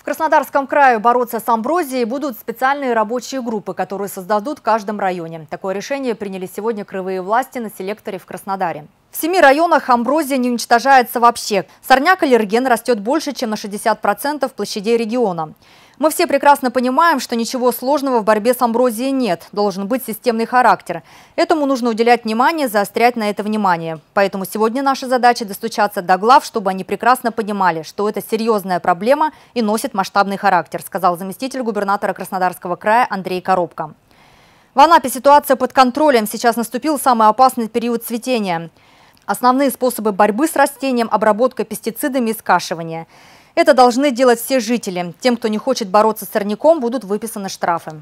В Краснодарском крае бороться с амброзией будут специальные рабочие группы, которые создадут в каждом районе. Такое решение приняли сегодня краевые власти на селекторе в Краснодаре. В семи районах амброзия не уничтожается вообще. Сорняк аллерген растет больше, чем на 60% площадей региона. Мы все прекрасно понимаем, что ничего сложного в борьбе с амброзией нет. Должен быть системный характер. Этому нужно уделять внимание, заострять на это внимание. Поэтому сегодня наша задача достучаться до глав, чтобы они прекрасно понимали, что это серьезная проблема и носит масштабный характер, сказал заместитель губернатора Краснодарского края Андрей Коробко. В Анапе ситуация под контролем. Сейчас наступил самый опасный период цветения. Основные способы борьбы с растением – обработка пестицидами и скашивание. Это должны делать все жители. Тем, кто не хочет бороться с сорняком, будут выписаны штрафы.